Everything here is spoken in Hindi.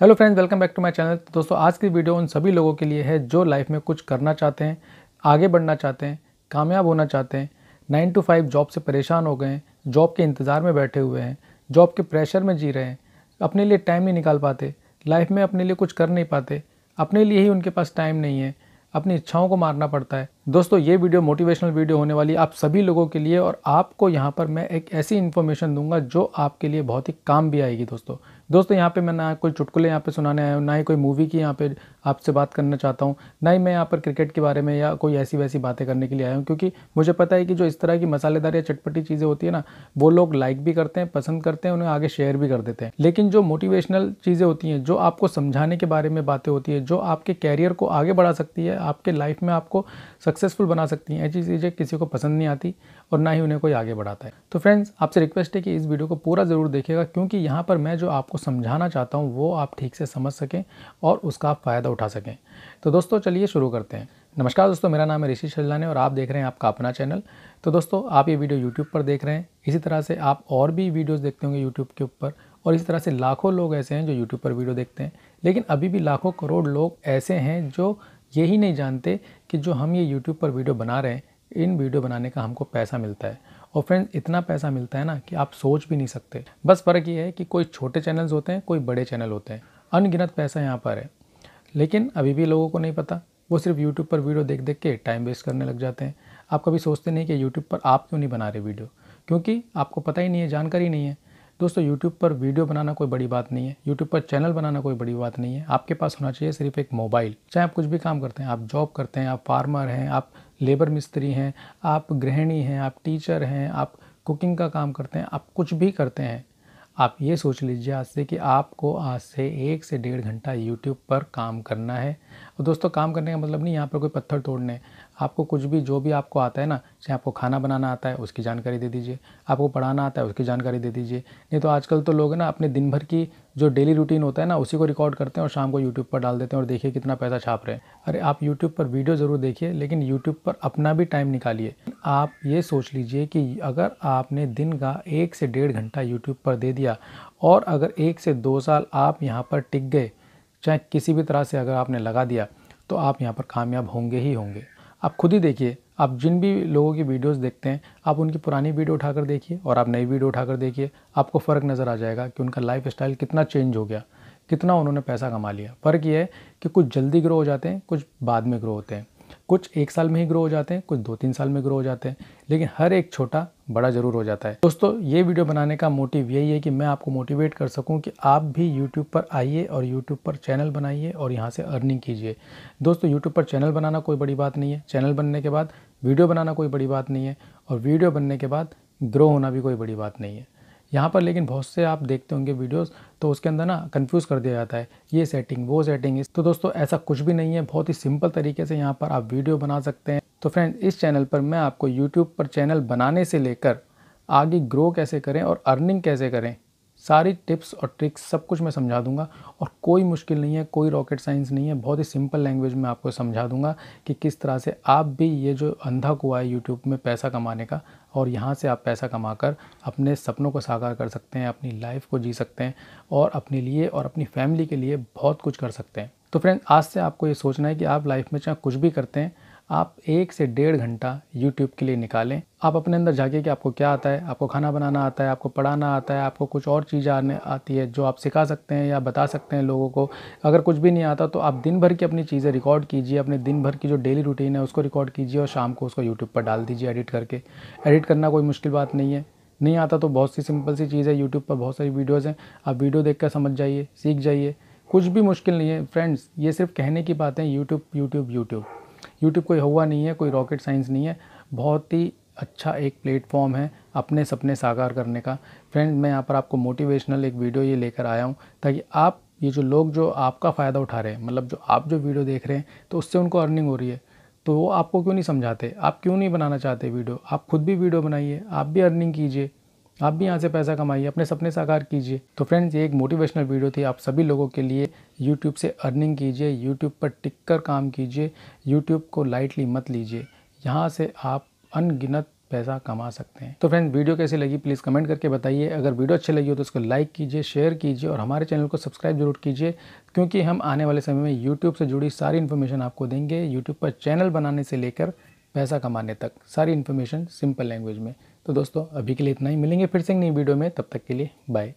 hello friends welcome back to my channel दोस्तों आज की वीडियो उन सभी लोगों के लिए है जो लाइफ में कुछ करना चाहते हैं आगे बढ़ना चाहते हैं कामयाब होना चाहते हैं नाइन टू फाइव जॉब से परेशान हो गए हैं जॉब के इंतज़ार में बैठे हुए हैं जॉब के प्रेशर में जी रहे हैं अपने लिए टाइम नहीं निकाल पाते लाइफ में अपने लिए कुछ कर नहीं पाते अपने लिए ही उनके पास टाइम नहीं है अपनी इच्छाओं को मारना पड़ता है दोस्तों ये वीडियो मोटिवेशनल वीडियो होने वाली आप सभी लोगों के लिए और आपको यहाँ पर मैं एक ऐसी इन्फॉर्मेशन दूंगा जो आपके लिए बहुत ही काम भी आएगी दोस्तों दोस्तों यहाँ पे मैं ना कोई चुटकुले यहाँ पे सुनाने आया हूँ ना ही कोई मूवी की यहाँ पे आपसे बात करना चाहता हूँ ना ही मैं यहाँ पर क्रिकेट के बारे में या कोई ऐसी वैसी बातें करने के लिए आया हूँ क्योंकि मुझे पता है कि जो इस तरह की मसालेदार या चटपटी चीज़ें होती है ना वो लोग लाइक भी करते हैं पसंद करते हैं उन्हें आगे शेयर भी कर देते हैं लेकिन जो मोटिवेशनल चीज़ें होती हैं जो आपको समझाने के बारे में बातें होती है जो आपके कैरियर को आगे बढ़ा सकती है आपके लाइफ में आपको सक्सेसफुल बना सकती हैं ऐसी चीज़ें किसी को पसंद नहीं आती और ना ही उन्हें कोई आगे बढ़ाता है तो फ्रेंड्स आपसे रिक्वेस्ट है कि इस वीडियो को पूरा ज़रूर देखिएगा क्योंकि यहाँ पर मैं जो आपको आपको समझाना चाहता हूँ वो आप ठीक से समझ सकें और उसका फ़ायदा उठा सकें तो दोस्तों चलिए शुरू करते हैं नमस्कार दोस्तों मेरा नाम है ऋषि शल्लाने और आप देख रहे हैं आपका अपना चैनल तो दोस्तों आप ये वीडियो यूट्यूब पर देख रहे हैं इसी तरह से आप और भी वीडियोज़ देखते होंगे यूट्यूब के ऊपर और इसी तरह से लाखों लोग ऐसे हैं जो यूट्यूब पर वीडियो देखते हैं लेकिन अभी भी लाखों करोड़ लोग ऐसे हैं जो यही नहीं जानते कि जो हम ये यूट्यूब पर वीडियो बना रहे हैं इन वीडियो बनाने का हमको पैसा मिलता है और फ्रेंड इतना पैसा मिलता है ना कि आप सोच भी नहीं सकते बस फ़र्क ये है कि कोई छोटे चैनल्स होते हैं कोई बड़े चैनल होते हैं अनगिनत पैसा यहाँ पर है लेकिन अभी भी लोगों को नहीं पता वो सिर्फ यूट्यूब पर वीडियो देख देख के टाइम वेस्ट करने लग जाते हैं आप कभी सोचते नहीं कि यूट्यूब पर आप क्यों नहीं बना रहे वीडियो क्योंकि आपको पता ही नहीं है जानकारी नहीं है दोस्तों यूट्यूब पर वीडियो बनाना कोई बड़ी बात नहीं है यूट्यूब पर चैनल बनाना कोई बड़ी बात नहीं है आपके पास होना चाहिए सिर्फ एक मोबाइल चाहे आप कुछ भी काम करते हैं आप जॉब करते हैं आप फार्मर हैं आप लेबर मिस्त्री हैं आप गृहिणी हैं आप टीचर हैं आप कुकिंग का काम करते हैं आप कुछ भी करते हैं आप ये सोच लीजिए आज से कि आपको आज से एक से डेढ़ घंटा यूट्यूब पर काम करना है और दोस्तों काम करने का मतलब नहीं यहाँ पर कोई पत्थर तोड़ने आपको कुछ भी जो भी आपको आता है ना चाहे आपको खाना बनाना आता है उसकी जानकारी दे दीजिए आपको पढ़ाना आता है उसकी जानकारी दे दीजिए नहीं तो आजकल तो लोग ना अपने दिन भर की जो डेली रूटीन होता है ना उसी को रिकॉर्ड करते हैं और शाम को यूट्यूब पर डाल देते हैं और देखिए कितना पैसा छाप रहे हैं अरे आप यूट्यूब पर वीडियो ज़रूर देखिए लेकिन यूट्यूब पर अपना भी टाइम निकालिए आप ये सोच लीजिए कि अगर आपने दिन का एक से डेढ़ घंटा यूट्यूब पर दे दिया और अगर एक से दो साल आप यहाँ पर टिक गए चाहे किसी भी तरह से अगर आपने लगा दिया तो आप यहाँ पर कामयाब होंगे ही होंगे आप खुद ही देखिए आप जिन भी लोगों की वीडियोस देखते हैं आप उनकी पुरानी वीडियो उठाकर देखिए और आप नई वीडियो उठाकर देखिए आपको फ़र्क नज़र आ जाएगा कि उनका लाइफ स्टाइल कितना चेंज हो गया कितना उन्होंने पैसा कमा लिया फ़र्क ये है कि कुछ जल्दी ग्रो हो जाते हैं कुछ बाद में ग्रो होते हैं कुछ एक साल में ही ग्रो हो जाते हैं कुछ दो तीन साल में ग्रो हो जाते हैं लेकिन हर एक छोटा बड़ा ज़रूर हो जाता है दोस्तों ये वीडियो बनाने का मोटिव यही है कि मैं आपको मोटिवेट कर सकूं कि आप भी यूट्यूब पर आइए और यूट्यूब पर चैनल बनाइए और यहाँ से अर्निंग कीजिए दोस्तों यूट्यूब पर चैनल बनाना कोई बड़ी बात नहीं है चैनल बनने के बाद वीडियो बनाना कोई बड़ी बात नहीं है और वीडियो बनने के बाद ग्रो होना भी कोई बड़ी बात नहीं है यहाँ पर लेकिन बहुत से आप देखते होंगे वीडियोस तो उसके अंदर ना कंफ्यूज कर दिया जाता है ये सेटिंग वो सेटिंग इस तो दोस्तों ऐसा कुछ भी नहीं है बहुत ही सिंपल तरीके से यहाँ पर आप वीडियो बना सकते हैं तो फ्रेंड इस चैनल पर मैं आपको यूट्यूब पर चैनल बनाने से लेकर आगे ग्रो कैसे करें और अर्निंग कैसे करें सारी टिप्स और ट्रिक्स सब कुछ मैं समझा दूंगा और कोई मुश्किल नहीं है कोई रॉकेट साइंस नहीं है बहुत ही सिंपल लैंग्वेज में आपको समझा दूंगा कि किस तरह से आप भी ये जो अंधा कुआ है यूट्यूब में पैसा कमाने का और यहाँ से आप पैसा कमाकर अपने सपनों को साकार कर सकते हैं अपनी लाइफ को जी सकते हैं और अपने लिए और अपनी फैमिली के लिए बहुत कुछ कर सकते हैं तो फ्रेंड आज से आपको ये सोचना है कि आप लाइफ में चाहे कुछ भी करते हैं आप एक से डेढ़ घंटा यूट्यूब के लिए निकालें आप अपने अंदर जाके कि आपको क्या आता है आपको खाना बनाना आता है आपको पढ़ाना आता है आपको कुछ और चीज़ें आने आती है जो आप सिखा सकते हैं या बता सकते हैं लोगों को अगर कुछ भी नहीं आता तो आप दिन भर की अपनी चीज़ें रिकॉर्ड कीजिए अपने दिन भर की जो डेली रूटीन है उसको रिकॉर्ड कीजिए और शाम को उसको यूट्यूब पर डाल दीजिए एडिट करके एडिट करना कोई मुश्किल बात नहीं है नहीं आता तो बहुत सी सिंपल सी चीज़ है यूट्यूब पर बहुत सारी वीडियोज़ हैं आप वीडियो देख कर समझ जाइए सीख जाइए कुछ भी मुश्किल नहीं है फ्रेंड्स ये सिर्फ कहने की बातें यूट्यूब यूट्यूब यूट्यूब यूट्यूब कोई हुआ नहीं है कोई रॉकेट साइंस नहीं है बहुत ही अच्छा एक प्लेटफॉर्म है अपने सपने साकार करने का फ्रेंड मैं यहाँ पर आपको मोटिवेशनल एक वीडियो ये लेकर आया हूँ ताकि आप ये जो लोग जो आपका फ़ायदा उठा रहे हैं मतलब जो आप जो वीडियो देख रहे हैं तो उससे उनको अर्निंग हो रही है तो वो आपको क्यों नहीं समझाते आप क्यों नहीं बनाना चाहते वीडियो आप खुद भी वीडियो बनाइए आप भी अर्निंग कीजिए आप भी यहाँ से पैसा कमाइए अपने सपने साकार कीजिए तो फ्रेंड्स ये एक मोटिवेशनल वीडियो थी आप सभी लोगों के लिए यूट्यूब से अर्निंग कीजिए यूट्यूब पर टिक कर काम कीजिए यूट्यूब को लाइटली मत लीजिए यहाँ से आप अनगिनत पैसा कमा सकते हैं तो फ्रेंड्स वीडियो कैसी लगी प्लीज़ कमेंट करके बताइए अगर वीडियो अच्छी लगी हो तो उसको लाइक कीजिए शेयर कीजिए और हमारे चैनल को सब्सक्राइब जरूर कीजिए क्योंकि हम आने वाले समय में यूट्यूब से जुड़ी सारी इन्फॉर्मेशन आपको देंगे यूट्यूब पर चैनल बनाने से लेकर पैसा कमाने तक सारी इन्फॉर्मेशन सिंपल लैंग्वेज में तो दोस्तों अभी के लिए इतना ही मिलेंगे फिर से नई वीडियो में तब तक के लिए बाय